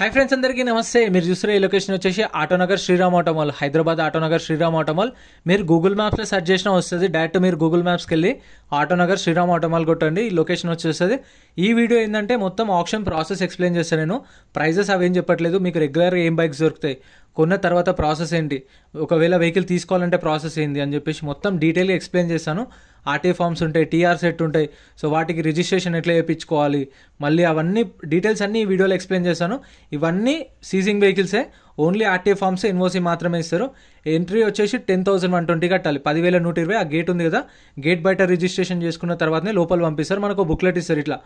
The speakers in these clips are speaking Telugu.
హాయ్ ఫ్రెండ్స్ అందరికీ నమస్తే మీరు చూస్తున్న ఈ లొకేషన్ వచ్చేసి ఆటోనగర్ శ్రీరామ్ ఆటోమాల్ హైదరాబాద్ ఆటోనగర్ శ్రీరామ్ ఆటోమాల్ మీరు గూగుల్ మ్యాప్స్లో సెర్చ్ చేసినా వస్తుంది డైరెక్ట్ మీరు గూగుల్ మ్యాప్స్కి వెళ్ళి ఆటోనగర్ శ్రీరామ్ ఆటోమాల్ కొట్టండి ఈ లొకేషన్ వచ్చేస్తుంది ఈ వీడియో ఏంటంటే మొత్తం ఆప్షన్ ప్రాసెస్ ఎక్స్ప్లెయిన్ చేస్తాను నేను ప్రైజెస్ అవి ఏం చెప్పట్లేదు మీకు రెగ్యులర్గా ఏం బైక్స్ దొరుకుతాయి కొన్న తర్వాత ప్రాసెస్ ఏంటి ఒకవేళ వెహికల్ తీసుకోవాలంటే ప్రాసెస్ ఏంటి అని చెప్పేసి మొత్తం డీటెయిల్గా ఎక్స్ప్లెయిన్ చేశాను ఆర్టీఏ ఫామ్స్ ఉంటాయి టీఆర్ సెట్ ఉంటాయి సో వాటికి రిజిస్ట్రేషన్ ఎట్లా చేయించుకోవాలి మళ్ళీ అవన్నీ డీటెయిల్స్ అన్నీ ఈ వీడియోలో ఎక్స్ప్లెయిన్ చేశాను ఇవన్నీ సీజింగ్ వెహికల్సే ఓన్లీ ఆర్టీ ఫార్మ్స్ ఎన్ఓసీ మాత్రమే ఇస్తారు ఎంట్రీ వచ్చేసి టెన్ థౌసండ్ వన్ ట్వంటీ కట్టాలి పదివేల నూట ఇరవై ఆ గేట్ ఉంది కదా గేట్ బయట రిజిస్ట్రేషన్ చేసుకున్న తర్వాతనే లోపల పంపిస్తారు మనకు బుక్లెట్ ఇస్తారు ఇట్లా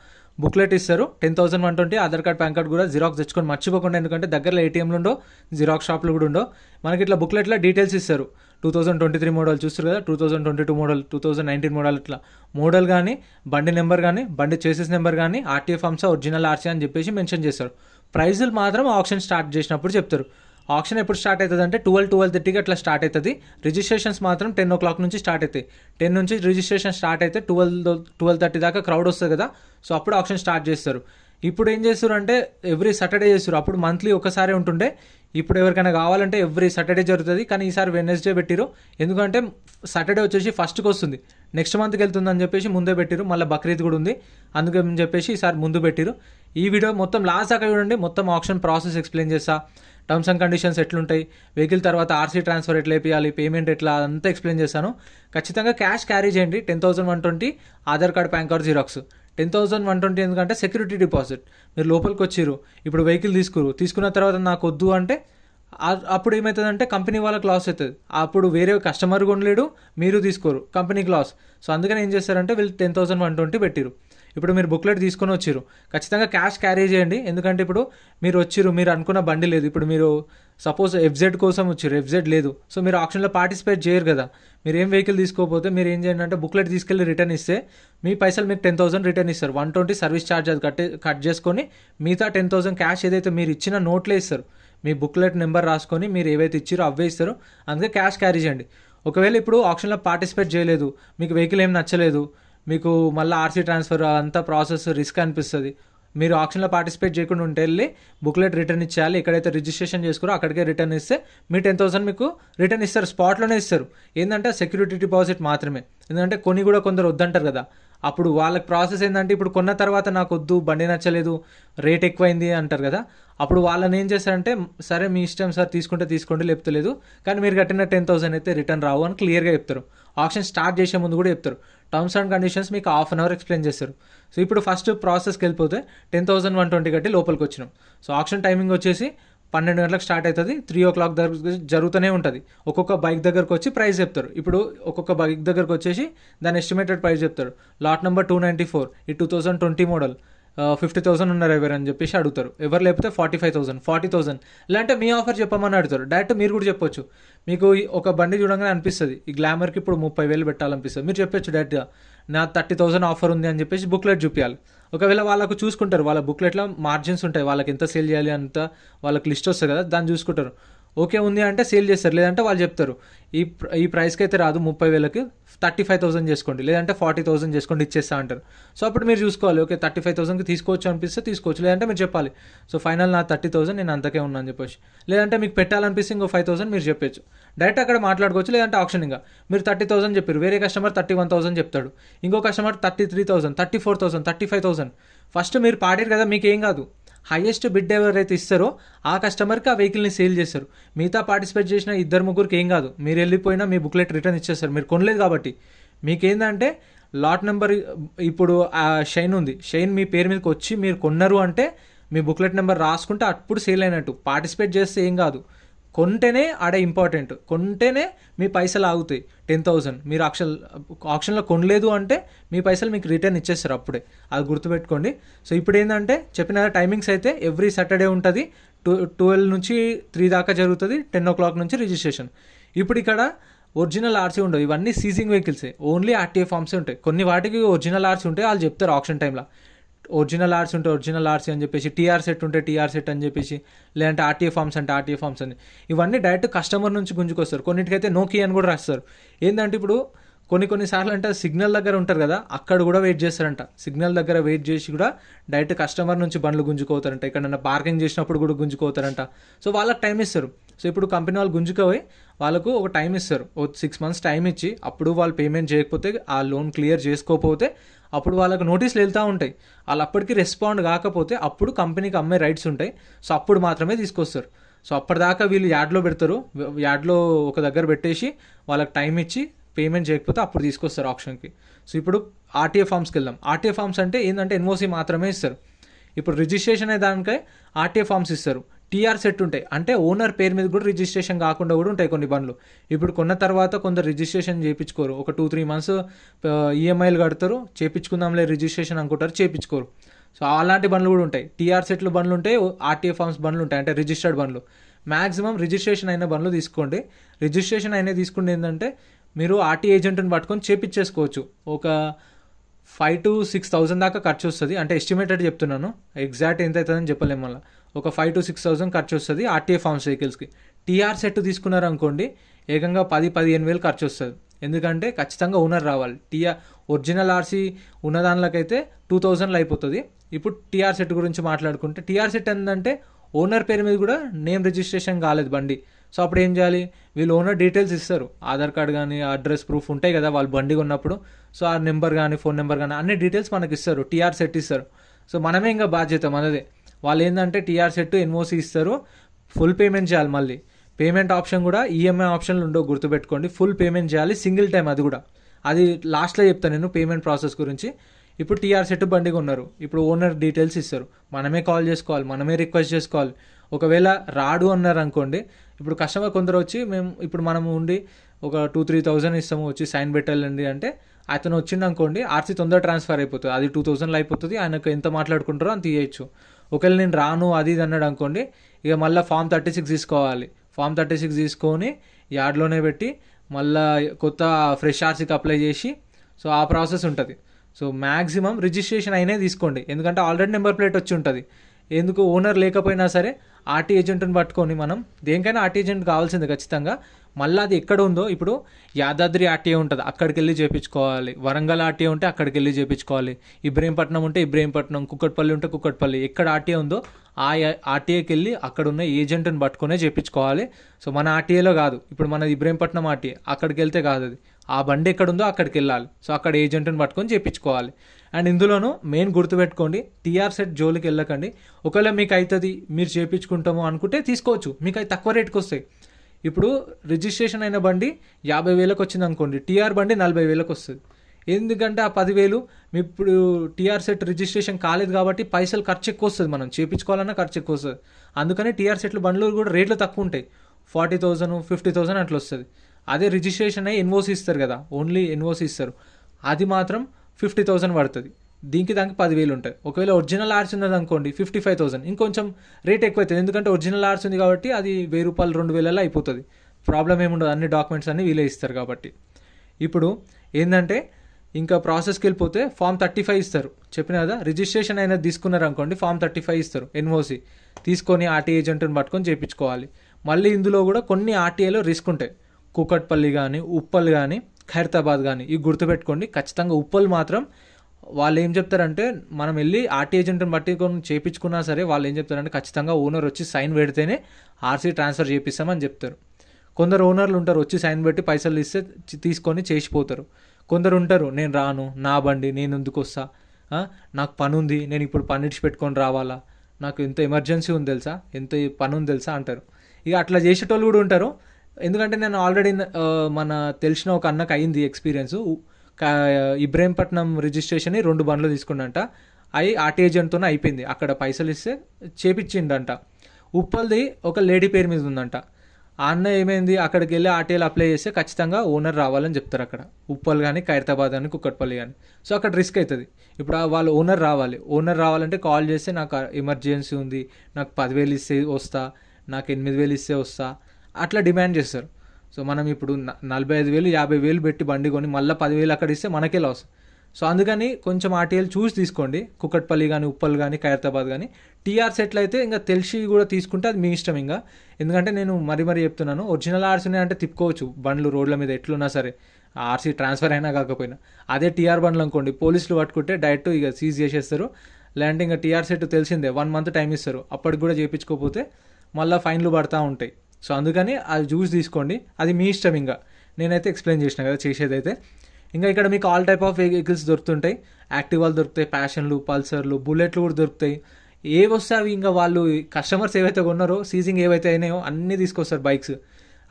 బుక్లెట్ ఇస్తారు ten thousand one twenty Aadhaar card PAN card కూడా జిరాక్స్ తెచ్చుకొని మర్చిపోకుండా ఎందుకంటే దగ్గరలో ఏటీఎంలు ఉండో జిరాక్స్ షాప్లు కూడా ఉండో మనకి ఇట్లా బుక్లెట్లో డీటెయిల్స్ ఇస్తారు two thousand twenty three model చూస్తారు కదా two thousand twenty two model two thousand nineteen model ఇట్లా మోడల్ కానీ బండి నెంబర్ కానీ బండి చేసెస్ నెంబర్ కానీ ఆర్టీఏ ఫార్మ్స్ ఒరిజినల్ ఆర్సీ అని చెప్పేసి మెన్షన్ చేస్తారు ప్రైజులు మాత్రం ఆప్షన్ స్టార్ట్ చేసినప్పుడు చెప్తారు ఆప్షన్ ఎప్పుడు స్టార్ట్ అవుతుంది అంటే ట్వెల్వ్ ట్వెల్వ్ థర్టీకి అట్లా స్టార్ట్ అవుతుంది రిజిస్ట్రేషన్స్ మాత్రం టెన్ ఓ క్లాక్ నుంచి స్టార్ట్ అవుతాయి టెన్ నుంచి రిజిస్ట్రేషన్ స్టార్ట్ అయితే ట్వెల్వ్ ట్వెల్వ్ థర్టీ దాకా క్రౌడ్ వస్తుంది కదా సో అప్పుడు ఆప్షన్ స్టార్ట్ చేస్తారు ఇప్పుడు ఏం చేస్తారు అంటే ఎవ్రీ సాటర్డే చేస్తారు అప్పుడు మంత్లీ ఒకసారి ఉంటుండే ఇప్పుడు ఎవరికైనా కావాలంటే ఎవ్రీ సాటర్డే జరుగుతుంది కానీ ఈసారి వెనస్డే పెట్టిరు ఎందుకంటే సాటర్డే వచ్చేసి ఫస్ట్కి వస్తుంది నెక్స్ట్ మంత్కి వెళ్తుంది అని చెప్పేసి ముందే పెట్టిరు మళ్ళీ బక్రీద్ కూడా ఉంది అందుకని చెప్పేసి ఈసారి ముందు పెట్టిరు ఈ వీడియో మొత్తం లాస్ట్ దాకా చూడండి మొత్తం ఆప్షన్ ప్రాసెస్ ఎక్స్ప్లెయిన్ చేస్తా టర్మ్స్ అండ్ కండిషన్స్ ఎట్లుంటాయి వెహికల్ తర్వాత ఆర్సీ ట్రాన్స్ఫర్ ఎట్లా వేయాలి పేమెంట్ ఎట్లా అంతా ఎక్స్ప్లెయిన్ చేశాను ఖచ్చితంగా క్యాష్ క్యారీ చేయండి ten thousand one twenty Aadhaar card PAN card xerox ten thousand one twenty ఎందుకంటే సెక్యూరిటీ డిపాజిట్ మీరు లోపలికి వచ్చిరు ఇప్పుడు వెహికల్ తీసుకురు తీసుకున్న తర్వాత నాకు వద్దు అంటే అప్పుడు ఏమవుతుందంటే కంపెనీ వాళ్ళకి లాస్ అవుతుంది అప్పుడు వేరే కస్టమర్ కొనలేడు మీరు తీసుకోరు కంపెనీకి లాస్ సో అందుకని ఏం చేస్తారంటే వీళ్ళు టెన్ థౌసండ్ వన్ ట్వంటీ పెట్టిరు ఇప్పుడు మీరు బుక్లెట్ తీసుకొని వచ్చారు ఖచ్చితంగా క్యాష్ క్యారీ చేయండి ఎందుకంటే ఇప్పుడు మీరు వచ్చిరు మీరు అనుకున్న బండి లేదు ఇప్పుడు మీరు సపోజ్ ఎఫ్జెడ్ కోసం వచ్చారు ఎఫ్జెడ్ లేదు సో మీరు ఆప్షన్లో పార్టిసిపేట్ చేయరు కదా మీరు ఏం వెహికల్ తీసుకోకపోతే మీరు ఏం చేయండి అంటే బుక్లెట్ తీసుకెళ్ళి రిటర్న్ ఇస్తే మీ పైసలు మీకు టెన్ థౌసండ్ రిటర్న్ ఇస్తారు వన్ ట్వంటీ సర్వీస్ ఛార్జ్ అది కట్టే కట్ చేసుకొని మిగతా టెన్ థౌసండ్ క్యాష్ ఏదైతే మీరు ఇచ్చిన నోట్లే ఇస్తారు మీ బుక్లెట్ నెంబర్ రాసుకొని మీరు ఏవైతే ఇచ్చారో అవే ఇస్తారో అందుకే క్యాష్ క్యారీ చేయండి ఒకవేళ ఇప్పుడు ఆప్షన్లో పార్టిసిపేట్ చేయలేదు మీకు వెహికల్ ఏం నచ్చలేదు మీకు మళ్ళీ ఆర్సీ ట్రాన్స్ఫర్ అంతా ప్రాసెస్ రిస్క్ అనిపిస్తుంది మీరు ఆప్షన్లో పార్టిసిపేట్ చేయకుండా ఉంటే వెళ్ళి బుక్లెట్ రిటర్న్ ఇచ్చేయాలి ఎక్కడైతే రిజిస్ట్రేషన్ చేసుకోరో అక్కడికే రిటర్న్ ఇస్తే మీ టెన్ థౌసండ్ మీకు రిటర్న్ ఇస్తారు స్పాట్లోనే ఇస్తారు ఏంటంటే సెక్యూరిటీ డిపాజిట్ మాత్రమే ఎందుకంటే కొన్ని కూడా కొందరు వద్దంటారు కదా అప్పుడు వాళ్ళకి ప్రాసెస్ ఏంటంటే ఇప్పుడు కొన్న తర్వాత నాకు వద్దు బండి నచ్చలేదు రేట్ ఎక్కువైంది అంటారు కదా అప్పుడు వాళ్ళని ఏం చేస్తారంటే సరే మీ ఇష్టం సార్ తీసుకుంటే తీసుకోండి లేపుతలేదు కానీ మీరు కట్టిన టెన్ థౌసండ్ అయితే రిటర్న్ రావు అని క్లియర్గా చెప్తారు ఆప్షన్ స్టార్ట్ చేసే ముందు కూడా చెప్తారు టర్మ్స్ అండ్ కండిషన్స్ మీకు హాఫ్ అన్ అవర్ ఎక్స్ప్లెయిన్ చేస్తారు సో ఇప్పుడు ఫస్ట్ ప్రాసెస్కి వెళ్ళిపోతే టెన్ థౌసండ్ వన్ ట్వంటీ కట్టి లోపలికి వచ్చినాం సో ఆప్షన్ టైమింగ్ వచ్చేసి పన్నెండు గంటలకు స్టార్ట్ అవుతుంది త్రీ ఓ క్లాక్ దగ్గర జరుగుతూనే ఉంటుంది ఒక్కొక్క బైక్ దగ్గరకు వచ్చి ప్రైస్ చెప్తారు ఇప్పుడు ఒక్కొక్క బైక్ దగ్గరకు వచ్చేసి దాని ఎస్టిమేటెడ్ ప్రైస్ చెప్తారు lot number two ninety four ఈ two thousand twenty model fifty thousand ఉన్నారు ఎవరు అని చెప్పేసి అడుగుతారు ఎవరు లేకపోతే forty five thousand forty thousand లేదంటే మీ ఆఫర్ చెప్పమని అడుగుతారు డైరెక్ట్ మీరు కూడా చెప్పొచ్చు మీకు ఒక బండి చూడంగానే అనిపిస్తుంది ఈ గ్లామర్కి ఇప్పుడు ముప్పై వేలు పెట్టాలనిపిస్తుంది మీరు చెప్పొచ్చు డైరెక్ట్గా నా థర్టీ థౌసండ్ ఆఫర్ ఉంది అని చెప్పేసి బుక్లెట్ చూపించాలి ఒకవేళ వాళ్ళకు చూసుకుంటారు వాళ్ళ బుక్లెట్లో మార్జిన్స్ ఉంటాయి వాళ్ళకి ఎంత సేల్ చేయాలి అంత వాళ్ళకి లిస్ట్ వస్తుంది కదా దాన్ని చూసుకుంటారు ఓకే ఉంది అంటే సేల్ చేస్తారు లేదంటే వాళ్ళు చెప్తారు ఈ ఈ ప్రైస్కి అయితే రాదు ముప్పై వేలకి థర్టీ ఫైవ్ థౌసండ్ చేసుకోండి లేదంటే ఫార్టీ థౌసండ్ చేసుకోండి ఇచ్చేస్తా అంటారు సో అప్పుడు మీరు చూసుకోవాలి ఓకే థర్టీ ఫైవ్ థౌసండ్కి తీసుకోవచ్చు అనిపిస్తే తీసుకోవచ్చు లేదంటే మీరు చెప్పాలి సో ఫైనల్ నా థర్టీ థౌసండ్ నేను అంతకే ఉన్నాను చెప్పేసి లేదంటే మీకు పెట్టాలనిపిస్తే ఇంకో ఫైవ్ థౌసండ్ మీరు చెప్పొచ్చు డైరెక్ట్ అక్కడ మాట్లాడుకోవచ్చు లేదంటే ఆప్షన్ ఇంకా మీరు థర్టీ థౌసండ్ చెప్పారు వేరే కస్టమర్ థర్టీ వన్ థౌసండ్ చెప్తాడు ఇంకో customer thirty three thousand thirty four thousand thirty five thousand first మీరు పాడారు కదా మీకు ఏం కాదు హైయెస్ట్ బిడ్ ఎవరైతే ఇస్తారో ఆ కస్టమర్కి ఆ వెహికల్ని సేల్ చేస్తారు మిగతా పార్టిసిపేట్ చేసిన ఇద్దరు ముగ్గురికి ఏం కాదు మీరు వెళ్ళిపోయినా మీ బుక్లెట్ రిటర్న్ ఇచ్చేస్తారు మీరు కొనలేదు కాబట్టి మీకేందంటే లాట్ నెంబర్ ఇప్పుడు ఆ షైన్ ఉంది షైన్ మీ పేరు మీదకి వచ్చి మీరు కొన్నారు అంటే మీ బుక్లెట్ నెంబర్ రాసుకుంటే అప్పుడు సేల్ అయినట్టు పార్టిసిపేట్ చేస్తే ఏం కాదు కొంటేనే ఆడ ఇంపార్టెంట్ కొంటేనే మీ పైసలు ఆగుతాయి టెన్ థౌజండ్ మీరు ఆక్షన్ ఆక్షన్లో కొనలేదు అంటే మీ పైసలు మీకు రిటర్న్ ఇచ్చేస్తారు అప్పుడే అది గుర్తుపెట్టుకోండి సో ఇప్పుడు ఏంటంటే చెప్పిన టైమింగ్స్ అయితే ఎవ్రీ సాటర్డే ఉంటుంది టూ ట్వెల్వ్ నుంచి త్రీ దాకా జరుగుతుంది టెన్ ఓ క్లాక్ నుంచి రిజిస్ట్రేషన్ ఇప్పుడు ఇక్కడ ఒరిజినల్ ఆర్సీ ఉండవు ఇవన్నీ సీజింగ్ వెహికల్సే ఓన్లీ ఆర్టీఏ ఫార్మ్సే ఉంటాయి కొన్ని వాటికి ఒరిజినల్ ఆర్సీ ఉంటాయి వాళ్ళు చెప్తారు ఆప్షన్ టైంలో ఒరిజినల్ ఆర్ట్స్ ఉంటే ఒరిజినల్ ఆర్ట్స్ అని చెప్పేసి టీఆర్ సెట్ ఉంటే టీఆర్ సెట్ అని చెప్పేసి లేదంటే ఆర్టీఏ ఫామ్స్ అంటే ఆర్టీఏ ఫామ్స్ అని ఇవన్నీ డైరెక్ట్ కస్టమర్ నుంచి గుంజుకొస్తారు కొన్నిటికైతే నోకీ అని కూడా రాస్తారు ఏంటంటే ఇప్పుడు కొన్ని కొన్నిసార్లు అంటే సిగ్నల్ దగ్గర ఉంటారు కదా అక్కడ కూడా వెయిట్ చేస్తారంట సిగ్నల్ దగ్గర వెయిట్ చేసి కూడా డైరెక్ట్ కస్టమర్ నుంచి బండ్లు గుంజుకోతారంట ఎక్కడన్నా పార్కింగ్ చేసినప్పుడు కూడా గుంజుకోతారంట సో వాళ్ళకి టైం ఇస్తారు సో ఇప్పుడు కంపెనీ వాళ్ళు గుంజుకపోయి వాళ్ళకు ఒక టైం ఇస్తారు ఓ సిక్స్ మంత్స్ టైం ఇచ్చి అప్పుడు వాళ్ళు పేమెంట్ చేయకపోతే ఆ లోన్ క్లియర్ చేసుకోకపోతే అప్పుడు వాళ్ళకు నోటీసులు వెళ్తూ ఉంటాయి వాళ్ళు అప్పటికి రెస్పాండ్ కాకపోతే అప్పుడు కంపెనీకి అమ్మే రైట్స్ ఉంటాయి సో అప్పుడు మాత్రమే తీసుకొస్తారు సో అప్పటిదాకా వీళ్ళు యాడ్లో పెడతారు యాడ్లో ఒక దగ్గర పెట్టేసి వాళ్ళకి టైం ఇచ్చి పేమెంట్ చేయకపోతే అప్పుడు తీసుకొస్తారు ఆప్షన్కి సో ఇప్పుడు ఆర్టీఏ ఫామ్స్కి వెళ్దాం ఆర్టీఏ ఫామ్స్ అంటే ఏంటంటే ఎన్ఓసి మాత్రమే ఇస్తారు ఇప్పుడు రిజిస్ట్రేషన్ అనే దానికై ఆర్టీఏ ఫామ్స్ ఇస్తారు టీఆర్ సెట్ ఉంటాయి అంటే ఓనర్ పేరు మీద కూడా రిజిస్ట్రేషన్ కాకుండా కూడా ఉంటాయి కొన్ని బండ్లు ఇప్పుడు కొన్న తర్వాత కొందరు రిజిస్ట్రేషన్ చేయించుకోరు ఒక టూ త్రీ మంత్స్ ఈఎంఐలు కడతారు చేయించుకుందాంలే రిజిస్ట్రేషన్ అనుకుంటారు చేయించుకోరు సో అలాంటి బండ్లు కూడా ఉంటాయి టీఆర్ సెట్లు బండ్లు ఉంటాయి ఆర్టీఏ ఫార్మ్స్ బండ్లు ఉంటాయి అంటే రిజిస్టర్డ్ బండ్లు మ్యాక్సిమం రిజిస్ట్రేషన్ అయిన బండ్లు తీసుకోండి రిజిస్ట్రేషన్ అయినా తీసుకుంటే ఏంటంటే మీరు ఆర్టీ ఏజెంట్ని పట్టుకొని చేపించేసుకోవచ్చు ఒక ఫైవ్ టు సిక్స్ థౌజండ్ దాకా ఖర్చు వస్తుంది అంటే ఎస్టిమేటెడ్ చెప్తున్నాను ఎగ్జాక్ట్ ఎంత అవుతుందని చెప్పలేము మళ్ళీ ఒక ఫైవ్ టు సిక్స్ థౌసండ్ ఖర్చు వస్తుంది ఆర్టీఏ ఫార్మ్స్ వెహికల్స్కి టీఆర్ సెట్ తీసుకున్నారనుకోండి ఏకంగా పది పదిహేను వేలు ఖర్చు వస్తుంది ఎందుకంటే ఖచ్చితంగా ఓనర్ రావాలి టీఆర్ ఒరిజినల్ ఆర్సీ ఉన్న దానిలోకైతే టూ థౌజండ్లు అయిపోతుంది ఇప్పుడు టీఆర్ సెట్ గురించి మాట్లాడుకుంటే టీఆర్ సెట్ ఏంటంటే ఓనర్ పేరు మీద కూడా నేమ్ రిజిస్ట్రేషన్ కాలేదు బండి సో అప్పుడు ఏం చేయాలి వీళ్ళు ఓనర్ డీటెయిల్స్ ఇస్తారు ఆధార్ కార్డ్ కానీ అడ్రస్ ప్రూఫ్ ఉంటాయి కదా వాళ్ళు బండి ఉన్నప్పుడు సో ఆ నెంబర్ కానీ ఫోన్ నెంబర్ కానీ అన్ని డీటెయిల్స్ మనకి ఇస్తారు టీఆర్ సెట్ ఇస్తారు సో మనమే ఇంకా బాధ్యత మనదే వాళ్ళు ఏంటంటే టీఆర్ సెట్ ఎన్ఓసి ఇస్తారు ఫుల్ పేమెంట్ చేయాలి మళ్ళీ పేమెంట్ ఆప్షన్ కూడా ఈఎంఐ e ఆప్షన్లు ఉండవు గుర్తుపెట్టుకోండి ఫుల్ పేమెంట్ చేయాలి సింగిల్ టైం అది కూడా అది లాస్ట్లో చెప్తాను నేను పేమెంట్ ప్రాసెస్ గురించి ఇప్పుడు టీఆర్ సెట్ బండిగా ఉన్నారు ఇప్పుడు ఓనర్ డీటెయిల్స్ ఇస్తారు మనమే కాల్ చేసుకోవాలి మనమే రిక్వెస్ట్ చేసుకోవాలి ఒకవేళ రాడు అన్నారు అనుకోండి ఇప్పుడు కస్టమర్ కొందరు వచ్చి మేము ఇప్పుడు మనము ఉండి ఒక టూ త్రీ థౌజండ్ ఇస్తాము వచ్చి సైన్ పెట్టాలండి అంటే అతను వచ్చిండనుకోండి ఆర్సీ తొందరగా ట్రాన్స్ఫర్ అయిపోతుంది అది టూ థౌజండ్లో అయిపోతుంది ఆయనకు ఎంత మాట్లాడుకుంటారో అంత తీయచ్చు ఒకవేళ నేను రాను అది ఇది అన్నాడు అనుకోండి ఇక మళ్ళీ ఫామ్ థర్టీ సిక్స్ తీసుకోవాలి ఫామ్ థర్టీ సిక్స్ తీసుకొని యార్డ్లోనే పెట్టి మళ్ళీ కొత్త ఫ్రెష్ ఆర్సీకి అప్లై చేసి సో ఆ ప్రాసెస్ ఉంటుంది సో మ్యాక్సిమం రిజిస్ట్రేషన్ అయినే తీసుకోండి ఎందుకంటే ఆల్రెడీ నెంబర్ ప్లేట్ వచ్చి ఉంటుంది ఎందుకు ఓనర్ లేకపోయినా సరే ఆర్టీ ఏజెంట్ని పట్టుకొని మనం దేనికైనా ఆర్టీ ఏజెంట్ కావాల్సింది ఖచ్చితంగా మళ్ళీ అది ఎక్కడ ఉందో ఇప్పుడు యాదాద్రి ఆర్టీఏ ఉంటుంది అక్కడికి వెళ్ళి చేయించుకోవాలి వరంగల్ ఆర్టీఏ ఉంటే అక్కడికి వెళ్ళి చేయించుకోవాలి ఇబ్రహీంపట్నం ఉంటే ఇబ్రహీంపట్నం కుక్కట్పల్లి ఉంటే కుక్కట్పల్లి ఎక్కడ ఆర్టీఏ ఉందో ఆ ఆర్టీఏకి వెళ్ళి అక్కడ ఉన్న ఏజెంట్ని పట్టుకునే చేయించుకోవాలి సో మన ఆర్టీఏలో కాదు ఇప్పుడు మన ఇబ్రహీంపట్నం ఆర్టీఏ అక్కడికి వెళ్తే కాదు అది ఆ బండి ఎక్కడుందో అక్కడికి వెళ్ళాలి సో అక్కడ ఏజెంట్ని పట్టుకొని చేయించుకోవాలి అండ్ ఇందులోనూ మెయిన్ గుర్తుపెట్టుకోండి టీఆర్ సెట్ జోలికి వెళ్ళకండి ఒకవేళ మీకు అవుతుంది మీరు చేయించుకుంటాము అనుకుంటే తీసుకోవచ్చు మీకు అవి తక్కువ రేట్కి వస్తాయి ఇప్పుడు రిజిస్ట్రేషన్ అయిన బండి యాభై వేలకు వచ్చింది అనుకోండి టీఆర్ బండి నలభై వేలకు వస్తుంది ఎందుకంటే ఆ పదివేలు ఇప్పుడు టీఆర్ సెట్ రిజిస్ట్రేషన్ కాలేదు కాబట్టి పైసలు ఖర్చు ఎక్కువ వస్తుంది మనం చేయించుకోవాలన్నా ఖర్చు ఎక్కువ వస్తుంది అందుకని టీఆర్ సెట్లు బండ్లు కూడా రేట్లు తక్కువ ఉంటాయి ఫార్టీ థౌజండ్ ఫిఫ్టీ థౌజండ్ అట్లా వస్తుంది అదే రిజిస్ట్రేషన్ అయ్యి ఎన్ఓసి ఇస్తారు కదా ఓన్లీ ఎన్ఓసి ఇస్తారు అది మాత్రం ఫిఫ్టీ థౌజండ్ పడుతుంది దీనికి దానికి పదివేలు ఉంటాయి ఒకవేళ ఒరిజినల్ ఆర్స్ ఉన్నది అనుకోండి ఫిఫ్టీ ఫైవ్ థౌసండ్ ఇంకొంచెం రేట్ ఎక్కువ అవుతుంది ఎందుకంటే ఒరిజినల్ ఆర్స్ ఉంది కాబట్టి అది వెయ్యి రూపాయలు రెండు వేలలో అయిపోతుంది ప్రాబ్లం ఏముండదు అన్ని డాక్యుమెంట్స్ అన్నీ వీలే ఇస్తారు కాబట్టి ఇప్పుడు ఏంటంటే ఇంకా ప్రాసెస్కి వెళ్ళిపోతే ఫామ్ థర్టీ ఫైవ్ ఇస్తారు చెప్పిన కదా రిజిస్ట్రేషన్ అయినా తీసుకున్నారు అనుకోండి ఫామ్ థర్టీ ఫైవ్ ఇస్తారు ఎన్ఓసి తీసుకొని ఆర్టీ ఏజెంట్ని పట్టుకొని చేయించుకోవాలి మళ్ళీ ఇందులో కూడా కొన్ని ఆర్టీఏలో రిస్క్ ఉంటాయి కూకట్పల్లి కానీ ఉప్పల్ కానీ ఖైరతాబాద్ కానీ ఇవి గుర్తుపెట్టుకోండి ఖచ్చితంగా ఉప్పలు మాత్రం వాళ్ళు ఏం చెప్తారంటే మనం వెళ్ళి ఆర్టీ ఏజెంట్ని బట్టి కొన్ని చేయించుకున్నా సరే వాళ్ళు ఏం చెప్తారంటే ఖచ్చితంగా ఓనర్ వచ్చి సైన్ పెడితేనే ఆర్సీ ట్రాన్స్ఫర్ చేపిస్తామని చెప్తారు కొందరు ఓనర్లు ఉంటారు వచ్చి సైన్ పెట్టి పైసలు ఇస్తే తీసుకొని చేసిపోతారు కొందరు ఉంటారు నేను రాను నా బండి నేను ఎందుకు వస్తా నాకు పని ఉంది నేను ఇప్పుడు పని ఇచ్చి పెట్టుకొని రావాలా నాకు ఎంత ఎమర్జెన్సీ ఉంది తెలుసా ఎంత పని ఉంది తెలుసా అంటారు ఇక అట్లా చేసేటోళ్ళు కూడా ఉంటారు ఎందుకంటే నేను ఆల్రెడీ మన తెలిసిన ఒక అన్నకు అయింది ఎక్స్పీరియన్స్ ఇబ్రహీంపట్నం రిజిస్ట్రేషన్ రెండు బండ్లు తీసుకున్నంట అవి ఆర్టీఏజెంట్తోనే అయిపోయింది అక్కడ పైసలు ఇస్తే చేపించిండంట ఉప్పల్ది ఒక లేడీ పేరు మీద ఉందంట ఆ అన్న ఏమైంది అక్కడికి వెళ్ళి ఆర్టీఏలు అప్లై చేస్తే ఖచ్చితంగా ఓనర్ రావాలని చెప్తారు అక్కడ ఉప్పల్ కానీ ఖైరతాబాద్ కానీ కుక్కట్పల్లి కానీ సో అక్కడ రిస్క్ అవుతుంది ఇప్పుడు వాళ్ళు ఓనర్ రావాలి ఓనర్ రావాలంటే కాల్ చేస్తే నాకు ఎమర్జెన్సీ ఉంది నాకు పదివేలు ఇస్తే వస్తా నాకు ఎనిమిది వేలు ఇస్తే వస్తా అట్లా డిమాండ్ చేస్తారు సో మనం ఇప్పుడు నలభై ఐదు వేలు యాభై వేలు పెట్టి బండి కొని మళ్ళీ పదివేలు అక్కడ ఇస్తే మనకే లాస్ సో అందుకని కొంచెం ఆర్టీఎల్ చూసి తీసుకోండి కుక్కట్పల్లి కానీ ఉప్పల్ కానీ ఖైరతాబాద్ కానీ టీఆర్స్ ఎట్లయితే ఇంకా తెలిసి కూడా తీసుకుంటే అది మీ ఇష్టం ఇంకా ఎందుకంటే నేను మరీ మరీ చెప్తున్నాను ఒరిజినల్ ఆర్స్ అంటే తిప్పుకోవచ్చు బండ్లు రోడ్ల మీద ఎట్లున్నా సరే ఆర్సీ ట్రాన్స్ఫర్ అయినా కాకపోయినా అదే టీఆర్ బండ్లు అనుకోండి పోలీసులు పట్టుకుంటే డైరెక్ట్ ఇక సీజ్ చేసేస్తారు లేదంటే ఇంకా టీఆర్ సెట్ తెలిసిందే వన్ మంత్ టైం ఇస్తారు అప్పటికి కూడా చేయించుకోకపోతే మళ్ళీ ఫైన్లు పడతా ఉంటాయి సో అందుకని అది జ్యూస్ తీసుకోండి అది మీ ఇష్టం ఇంకా నేనైతే ఎక్స్ప్లెయిన్ చేసిన కదా చేసేదైతే ఇంకా ఇక్కడ మీకు ఆల్ టైప్ ఆఫ్ వెహికల్స్ దొరుకుతుంటాయి యాక్టివాలు దొరుకుతాయి ప్యాషన్లు పల్సర్లు బుల్లెట్లు కూడా దొరుకుతాయి ఏవి వస్తే అవి ఇంకా వాళ్ళు కస్టమర్స్ ఏవైతే కొన్నారో సీజింగ్ ఏవైతే అయినాయో అన్నీ తీసుకొస్తారు బైక్స్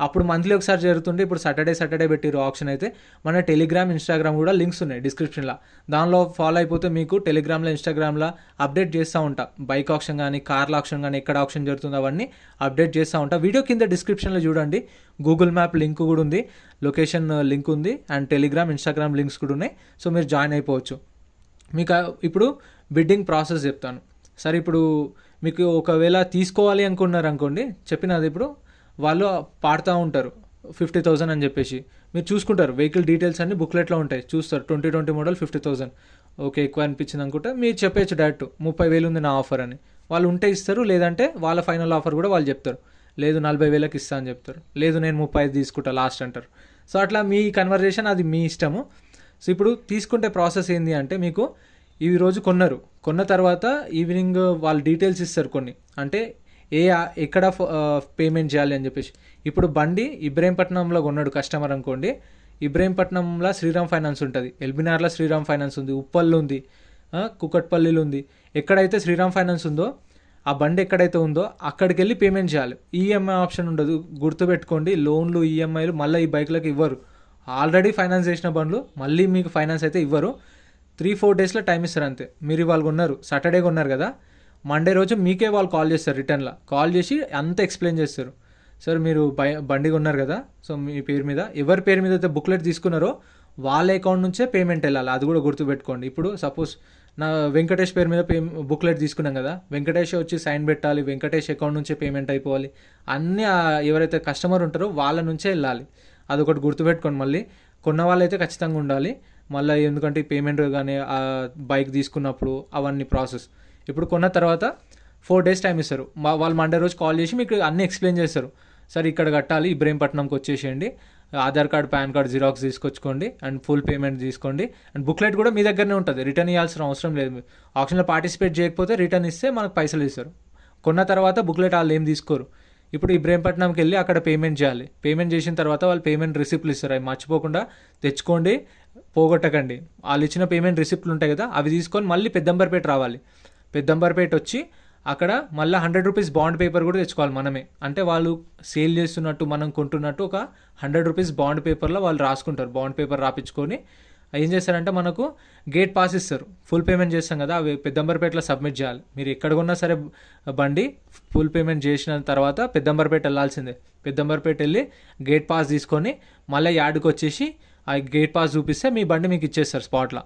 అప్పుడు మంత్లీ ఒకసారి జరుగుతుండే ఇప్పుడు సాటర్డే సాటర్డే పెట్టిరు ఆప్షన్ అయితే మన టెలిగ్రామ్ ఇన్స్టాగ్రామ్ కూడా లింక్స్ ఉన్నాయి డిస్క్రిప్షన్లో దానిలో ఫాలో అయిపోతే మీకు టెలిగ్రామ్లో ఇన్స్టాగ్రామ్లో అప్డేట్ చేస్తూ ఉంటా బైక్ ఆప్షన్ కానీ కార్ల ఆప్షన్ కానీ ఎక్కడ ఆప్షన్ జరుగుతుందో అవన్నీ అప్డేట్ చేస్తూ ఉంటా వీడియో కింద డిస్క్రిప్షన్లో చూడండి గూగుల్ మ్యాప్ లింక్ కూడా ఉంది లొకేషన్ లింక్ ఉంది అండ్ టెలిగ్రామ్ ఇన్స్టాగ్రామ్ లింక్స్ కూడా ఉన్నాయి సో మీరు జాయిన్ అయిపోవచ్చు మీకు ఇప్పుడు బిడ్డింగ్ ప్రాసెస్ చెప్తాను సరే ఇప్పుడు మీకు ఒకవేళ తీసుకోవాలి అనుకున్నారు అనుకోండి చెప్పినది ఇప్పుడు వాళ్ళు పాడుతూ ఉంటారు ఫిఫ్టీ థౌజండ్ అని చెప్పేసి మీరు చూసుకుంటారు వెహికల్ డీటెయిల్స్ అన్ని బుక్లెట్లో ఉంటాయి చూస్తారు twenty twenty model fifty thousand okay ఎక్కువ అనిపించింది అనుకుంటే మీరు చెప్పేయచ్చు డైరెక్ట్ ముప్పై వేలు ఉంది నా ఆఫర్ అని వాళ్ళు ఉంటే ఇస్తారు లేదంటే వాళ్ళ ఫైనల్ ఆఫర్ కూడా వాళ్ళు చెప్తారు లేదు నలభై వేలకు ఇస్తా అని చెప్తారు లేదు నేను ముప్పై ఐదు తీసుకుంటా లాస్ట్ అంటారు సో అట్లా మీ కన్వర్జేషన్ అది మీ ఇష్టము సో ఇప్పుడు తీసుకుంటే ప్రాసెస్ ఏంటి అంటే మీకు ఈ రోజు కొన్నారు కొన్న తర్వాత ఈవినింగ్ వాళ్ళు డీటెయిల్స్ ఇస్తారు కొన్ని అంటే ఏ ఎక్కడ పేమెంట్ చేయాలి అని చెప్పేసి ఇప్పుడు బండి ఇబ్రహీంపట్నంలో కొన్నాడు కస్టమర్ అనుకోండి ఇబ్రహీంపట్నంలో శ్రీరామ్ ఫైనాన్స్ ఉంటుంది ఎల్బినార్లో శ్రీరామ్ ఫైనాన్స్ ఉంది ఉప్పల్లు ఉంది కుకట్పల్లిలో ఉంది ఎక్కడైతే శ్రీరామ్ ఫైనాన్స్ ఉందో ఆ బండి ఎక్కడైతే ఉందో అక్కడికి వెళ్ళి పేమెంట్ చేయాలి ఈఎంఐ e ఆప్షన్ ఉండదు గుర్తుపెట్టుకోండి లోన్లు ఈఎంఐలు e మళ్ళీ ఈ బైక్లకు ఇవ్వరు ఆల్రెడీ ఫైనాన్స్ చేసిన బండ్లు మళ్ళీ మీకు ఫైనాన్స్ అయితే ఇవ్వరు త్రీ ఫోర్ డేస్లో టైం ఇస్తారు అంతే మీరు ఇవాళ ఉన్నారు సాటర్డే ఉన్నారు కదా మండే రోజు మీకే వాళ్ళు కాల్ చేస్తారు రిటర్న్లో కాల్ చేసి అంత ఎక్స్ప్లెయిన్ చేస్తారు సార్ మీరు బండిగా ఉన్నారు కదా సో మీ పేరు మీద ఎవరి పేరు మీద అయితే బుక్లెట్ తీసుకున్నారో వాళ్ళ అకౌంట్ నుంచే పేమెంట్ వెళ్ళాలి అది కూడా గుర్తుపెట్టుకోండి ఇప్పుడు సపోజ్ నా వెంకటేష్ పేరు మీద పే బుక్లెట్ తీసుకున్నాం కదా వెంకటేష్ వచ్చి సైన్ పెట్టాలి వెంకటేష్ అకౌంట్ నుంచే పేమెంట్ అయిపోవాలి అన్నీ ఎవరైతే కస్టమర్ ఉంటారో వాళ్ళ నుంచే వెళ్ళాలి అదొకటి గుర్తుపెట్టుకోండి మళ్ళీ కొన్న వాళ్ళైతే ఖచ్చితంగా ఉండాలి మళ్ళీ ఎందుకంటే పేమెంట్ కానీ బైక్ తీసుకున్నప్పుడు అవన్నీ ప్రాసెస్ ఇప్పుడు కొన్న తర్వాత ఫోర్ డేస్ టైం ఇస్తారు మా వాళ్ళు మండే రోజు కాల్ చేసి మీకు అన్నీ ఎక్స్ప్లెయిన్ చేస్తారు సార్ ఇక్కడ కట్టాలి ఇబ్రహీంపట్నంకి వచ్చేసేయండి Aadhaar card PAN card xerox తీసుకొచ్చుకోండి అండ్ ఫుల్ పేమెంట్ తీసుకోండి అండ్ బుక్లెట్ కూడా మీ దగ్గరనే ఉంటుంది రిటర్న్ ఇవ్వాల్సిన అవసరం లేదు ఆప్షన్లో పార్టిసిపేట్ చేయకపోతే రిటర్న్ ఇస్తే మనకు పైసలు ఇస్తారు కొన్న తర్వాత బుక్లెట్ వాళ్ళు ఏం తీసుకోరు ఇప్పుడు ఇబ్రహీంపట్నంకి వెళ్ళి అక్కడ పేమెంట్ చేయాలి పేమెంట్ చేసిన తర్వాత వాళ్ళు పేమెంట్ రిసిప్ట్లు ఇస్తారు అవి మర్చిపోకుండా తెచ్చుకోండి పోగొట్టకండి వాళ్ళు ఇచ్చిన పేమెంట్ రిసిప్ట్లు ఉంటాయి కదా అవి తీసుకొని మళ్ళీ పెద్దంబర్పేట రావాలి పెద్దంబర్పేట వచ్చి అక్కడ మళ్ళీ హండ్రెడ్ రూపీస్ బాండ్ పేపర్ కూడా తెచ్చుకోవాలి మనమే అంటే వాళ్ళు సేల్ చేస్తున్నట్టు మనం కొంటున్నట్టు ఒక హండ్రెడ్ రూపీస్ బాండ్ పేపర్లో వాళ్ళు రాసుకుంటారు బాండ్ పేపర్ రాపించుకొని ఏం చేస్తారంటే మనకు గేట్ పాస్ ఇస్తారు ఫుల్ పేమెంట్ చేస్తాం కదా అవి పెద్దంబర్పేటలో సబ్మిట్ చేయాలి మీరు ఎక్కడ కొన్నా సరే బండి ఫుల్ పేమెంట్ చేసిన తర్వాత పెద్దంబర్పేట వెళ్ళాల్సిందే పెద్దంబర్పేట వెళ్ళి గేట్ పాస్ తీసుకొని మళ్ళీ యార్డ్కి వచ్చేసి ఆ గేట్ పాస్ చూపిస్తే మీ బండి మీకు ఇచ్చేస్తారు స్పాట్లో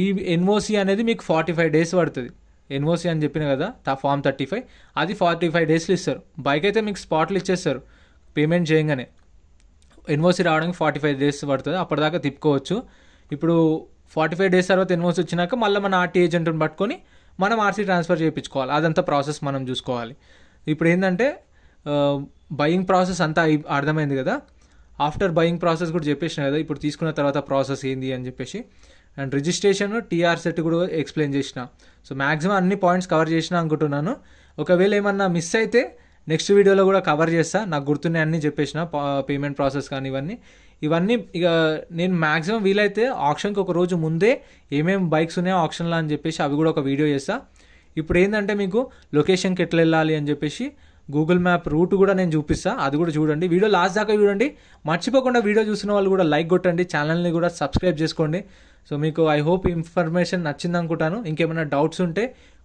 ఈ ఎన్ఓసి అనేది మీకు ఫార్టీ ఫైవ్ డేస్ పడుతుంది ఎన్ఓసి అని చెప్పిన కదా ఫామ్ థర్టీ ఫైవ్ అది ఫార్టీ ఫైవ్ డేస్లో ఇస్తారు బైక్ అయితే మీకు స్పాట్లు ఇచ్చేస్తారు పేమెంట్ చేయంగానే ఎన్ఓసి రావడానికి ఫార్టీ ఫైవ్ డేస్ పడుతుంది అప్పటిదాకా తిప్పుకోవచ్చు ఇప్పుడు ఫార్టీ ఫైవ్ డేస్ తర్వాత ఎన్ఓసి వచ్చినాక మళ్ళీ మన ఆర్టీ ఏజెంట్ని పట్టుకొని మనం ఆర్సీ ట్రాన్స్ఫర్ చేయించుకోవాలి అదంతా ప్రాసెస్ మనం చూసుకోవాలి ఇప్పుడు ఏంటంటే బయింగ్ ప్రాసెస్ అంతా అర్థమైంది కదా ఆఫ్టర్ బయింగ్ ప్రాసెస్ కూడా చెప్పేసిన కదా ఇప్పుడు తీసుకున్న తర్వాత ప్రాసెస్ ఏంది అని చెప్పేసి అండ్ రిజిస్ట్రేషన్ టీఆర్ సెట్ కూడా ఎక్స్ప్లెయిన్ చేసిన సో మ్యాక్సిమం అన్ని పాయింట్స్ కవర్ చేసిన అనుకుంటున్నాను ఒకవేళ ఏమన్నా మిస్ అయితే నెక్స్ట్ వీడియోలో కూడా కవర్ చేస్తా నాకు గుర్తున్నాయి అన్నీ చెప్పేసిన పేమెంట్ ప్రాసెస్ కానీ ఇవన్నీ ఇవన్నీ ఇక నేను మ్యాక్సిమం వీలైతే ఆప్షన్కి ఒక రోజు ముందే ఏమేమి బైక్స్ ఉన్నాయో ఆప్షన్లో అని చెప్పేసి అవి కూడా ఒక వీడియో చేస్తా ఇప్పుడు ఏంటంటే మీకు లొకేషన్కి ఎట్లా వెళ్ళాలి అని చెప్పేసి గూగుల్ మ్యాప్ రూట్ కూడా నేను చూపిస్తాను అది కూడా చూడండి వీడియో లాస్ట్ దాకా చూడండి మర్చిపోకుండా వీడియో చూసిన వాళ్ళు కూడా లైక్ కొట్టండి ఛానల్ని కూడా సబ్స్క్రైబ్ చేసుకోండి సో మీకు ఐ హోప్ ఇన్ఫర్మేషన్ నచ్చింది అనుకుంటాను ఇంకేమైనా డౌట్స్ ఉంటే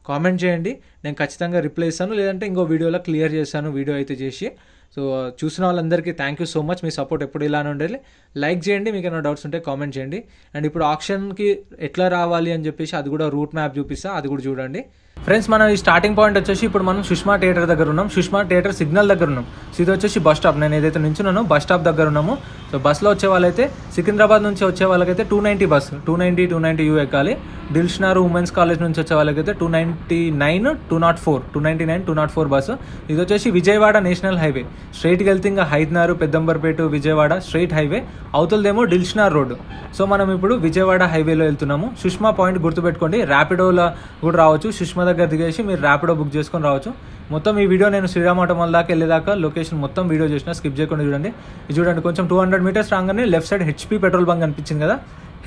కామెంట్ చేయండి నేను ఖచ్చితంగా రిప్లై ఇస్తాను లేదంటే ఇంకో వీడియోలో క్లియర్ చేస్తాను వీడియో అయితే చేసి సో చూసిన వాళ్ళందరికీ థ్యాంక్ యూ సో మచ్ మీ సపోర్ట్ ఎప్పుడు ఇలానే ఉండాలి లైక్ చేయండి మీకు ఏమైనా డౌట్స్ ఉంటే కామెంట్ చేయండి అండ్ ఇప్పుడు ఆప్షన్కి ఎట్లా రావాలి అని చెప్పేసి అది కూడా రూట్ మ్యాప్ చూపిస్తా అది కూడా చూడండి ఫ్రెండ్స్ మనం ఈ స్టార్టింగ్ పాయింట్ వచ్చేసి ఇప్పుడు మనం సుష్మా థియేటర్ దగ్గర ఉన్నాం సుష్మా థియేటర్ సిగ్నల్ దగ్గర ఉన్నాం ఇది వచ్చేసి బస్ స్టాప్ నేను ఏదైతే నుంచున్నానో బస్ స్టాప్ దగ్గర ఉన్నాము సో బస్లో వచ్చే వాళ్ళైతే సికింద్రాబాద్ నుంచి వచ్చే వాళ్ళకైతే two ninety bus two ninety two ninety U ఎక్కాలి దిల్షనార్ ఉమెన్స్ కాలేజ్ నుంచి వచ్చే వాళ్ళకైతే two ninety nine two nought four two ninety nine two nought four bus ఇది వచ్చేసి విజయవాడ నేషనల్ హైవే స్ట్రైట్కి వెళ్తే ఇంకా హైదనారు పెద్దంబర్పేట విజయవాడ స్ట్రైట్ హైవే అవుతుందేమో దిల్షనార్ రోడ్ సో మనం ఇప్పుడు విజయవాడ హైవేలో వెళ్తున్నాము సుష్మా పాయింట్ గుర్తుపెట్టుకోండి ర్యాపిడోలో కూడా రావచ్చు సుష్మా దగ్గర దిగేసి మీరు ర్యాపిడో బుక్ చేసుకొని రావచ్చు మొత్తం ఈ వీడియో నేను శ్రీరామ్ ఆటోమాల్ దాకా వెళ్ళేదాకా లొకేషన్ మొత్తం వీడియో చేసిన స్కిప్ చేయకుండా చూడండి ఇది చూడండి కొంచెం టూ హండ్రెడ్ మీటర్స్ రాగానే left side HP petrol bunk అనిపించింది కదా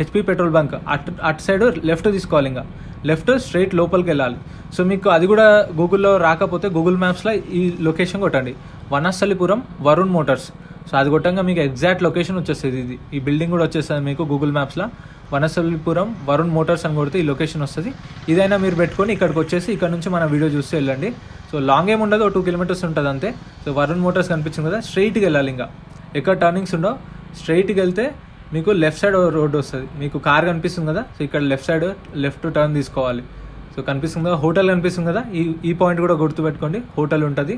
హెచ్పీ పెట్రోల్ బంక్ అటు అటు సైడ్ లెఫ్ట్ తీసుకోవాలి ఇంకా లెఫ్ట్ స్ట్రైట్ లోపలికి వెళ్ళాలి సో మీకు అది కూడా గూగుల్లో రాకపోతే గూగుల్ మ్యాప్స్లో ఈ లొకేషన్ కొట్టండి వనస్థలిపురం వరుణ్ మోటార్స్ సో అది కొట్టంగా మీకు ఎగ్జాక్ట్ లొకేషన్ వచ్చేస్తుంది ఇది ఈ బిల్డింగ్ కూడా వచ్చేస్తుంది మీకు గూగుల్ మ్యాప్స్లో వనసల్లిపురం వరుణ్ మోటార్స్ అని కొడితే ఈ లొకేషన్ వస్తుంది ఇదైనా మీరు పెట్టుకొని ఇక్కడికి వచ్చేసి ఇక్కడ నుంచి మన వీడియో చూస్తే వెళ్ళండి సో లాంగ్ ఏమి ఉండదు టూ కిలోమీటర్స్ ఉంటుంది అంతే సో వరుణ్ మోటార్స్ కనిపించింది కదా స్ట్రైట్కి వెళ్ళాలి ఇంకా ఎక్కడ టర్నింగ్స్ ఉండవు స్ట్రైట్కి వెళ్తే మీకు లెఫ్ట్ సైడ్ రోడ్ వస్తుంది మీకు కార్ కనిపిస్తుంది కదా సో ఇక్కడ లెఫ్ట్ సైడ్ లెఫ్ట్ టర్న్ తీసుకోవాలి సో కనిపిస్తుంది కదా హోటల్ కనిపిస్తుంది కదా ఈ ఈ పాయింట్ కూడా గుర్తుపెట్టుకోండి హోటల్ ఉంటుంది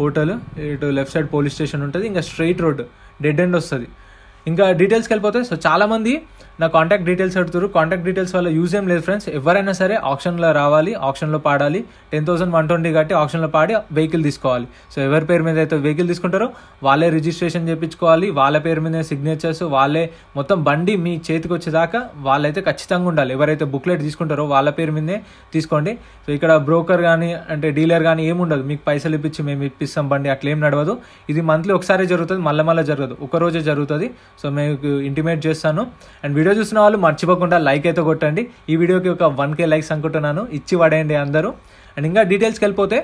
హోటల్ ఇటు లెఫ్ట్ సైడ్ పోలీస్ స్టేషన్ ఉంటుంది ఇంకా స్ట్రైట్ రోడ్ డెడ్ ఎండ్ వస్తుంది ఇంకా డీటెయిల్స్కి వెళ్ళిపోతాయి సో చాలామంది నా కాంటాక్ట్ డీటెయిల్స్ అడుగుతారు కాంటాక్ట్ డీటెయిల్స్ వల్ల యూజ్ ఏం లేదు ఫ్రెండ్స్ ఎవరైనా సరే ఆప్షన్లో రావాలి ఆప్షన్లో పాడాలి టెన్ థౌసండ్ వన్ ట్వంటీ కట్టి ఆప్షన్లో పాడి వెహికల్ తీసుకోవాలి సో ఎవరి పేరు మీద అయితే వెహికల్ తీసుకుంటారో వాళ్ళే రిజిస్ట్రేషన్ చేయించుకోవాలి వాళ్ళ పేరు మీద సిగ్నేచర్స్ వాళ్ళే మొత్తం బండి మీ చేతికి వచ్చేదాకా వాళ్ళైతే ఖచ్చితంగా ఉండాలి ఎవరైతే బుక్లెట్ తీసుకుంటారో వాళ్ళ పేరు మీదే తీసుకోండి సో ఇక్కడ బ్రోకర్ కానీ అంటే డీలర్ కానీ ఏముండదు మీకు పైసలు ఇప్పించి మేము ఇప్పిస్తాం బండి అట్లా ఏం నడవదు ఇది మంత్లీ ఒకసారి జరుగుతుంది మళ్ళీ మళ్ళీ జరగదు ఒకరోజే రోజే జరుగుతుంది సో మీకు ఇంటిమేట్ చేస్తాను అండ్ వీడియో చూసిన వాళ్ళు మర్చిపోకుండా లైక్ అయితే కొట్టండి ఈ వీడియోకి ఒక వన్ కే లైక్స్ అనుకుంటున్నాను ఇచ్చి పడేయండి అందరూ అండ్ ఇంకా డీటెయిల్స్కి వెళ్ళిపోతే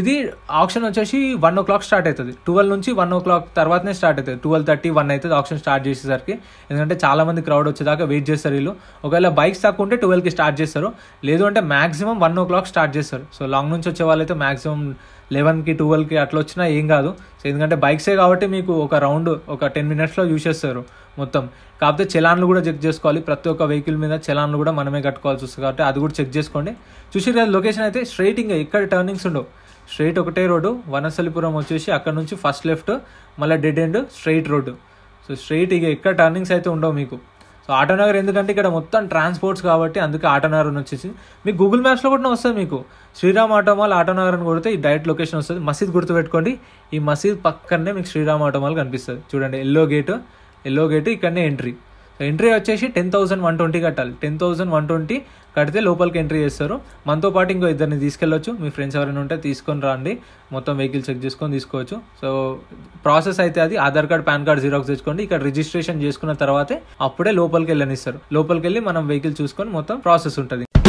ఇది ఆప్షన్ వచ్చేసి వన్ ఓ క్లాక్ స్టార్ట్ అవుతుంది ట్వెల్వ్ నుంచి వన్ ఓ క్లాక్ తర్వాతనే స్టార్ట్ అవుతుంది ట్వెల్వ్ థర్టీ వన్ అవుతుంది ఆప్షన్ స్టార్ట్ చేసేసరికి ఎందుకంటే చాలామంది క్రౌడ్ వచ్చేదాకా వెయిట్ చేస్తారు వీళ్ళు ఒకవేళ బైక్స్ తక్కువ ఉంటే ట్వెల్వ్కి స్టార్ట్ చేస్తారు లేదు అంటే maximum one o'clock start చేస్తారు సో లాంగ్ నుంచి వచ్చే వాళ్ళైతే మాక్సిమం లెవెన్కి ట్వెల్వ్కి అట్లా వచ్చినా ఏం కాదు సో ఎందుకంటే బైక్సే కాబట్టి మీకు ఒక రౌండ్ ఒక టెన్ మినిట్స్లో చూసేస్తారు మొత్తం కాకపోతే చలాన్లు కూడా చెక్ చేసుకోవాలి ప్రతి ఒక్క వెహికల్ మీద చలాన్లు కూడా మనమే కట్టుకోవాల్సి వస్తుంది కాబట్టి అది కూడా చెక్ చేసుకోండి చూసారు కదా లొకేషన్ అయితే స్ట్రైట్ ఇంకా ఇక్కడ టర్నింగ్స్ ఉండవు స్ట్రైట్ ఒకటే రోడ్డు వనసలిపురం వచ్చేసి అక్కడ నుంచి ఫస్ట్ లెఫ్ట్ మళ్ళీ dead end straight road so straight ఇక ఎక్కడ టర్నింగ్స్ అయితే ఉండవు మీకు సో ఆటోనగర్ ఎందుకంటే ఇక్కడ మొత్తం ట్రాన్స్పోర్ట్స్ కాబట్టి అందుకే ఆటోనగర్ అని వచ్చేసి మీకు గూగుల్ మ్యాప్స్లో కూడా వస్తుంది మీకు శ్రీరామ్ ఆటోమాల్ ఆటోనగర్ అని కొడితే ఈ డైరెక్ట్ లొకేషన్ వస్తుంది మసీద్ గుర్తుపెట్టుకోండి ఈ మసీద్ పక్కనే మీకు శ్రీరామ్ ఆటోమాల్ కనిపిస్తుంది చూడండి ఎల్లో గేటు ఎల్లో గేటు ఇక్కడనే ఎంట్రీ సో ఎంట్రీ వచ్చేసి టెన్ థౌసండ్ వన్ ట్వంటీ కట్టాలి టెన్ థౌసండ్ వన్ ట్వంటీ కడితే లోపలికి ఎంట్రీ చేస్తారు మనతో పాటు ఇంకో ఇద్దరిని తీసుకెళ్ళొచ్చు మీ ఫ్రెండ్స్ ఎవరైనా ఉంటే తీసుకొని రండి మొత్తం వెహికల్ చెక్ చేసుకొని తీసుకోవచ్చు సో ప్రాసెస్ అయితే అది Aadhaar card PAN card xerox తెచ్చుకోండి ఇక్కడ రిజిస్ట్రేషన్ చేసుకున్న తర్వాతే అప్పుడే లోపలికి వెళ్ళనిస్తారు లోపలికి వెళ్ళి మనం వెహికల్ చూసుకొని మొత్తం ప్రాసెస్ ఉంటుంది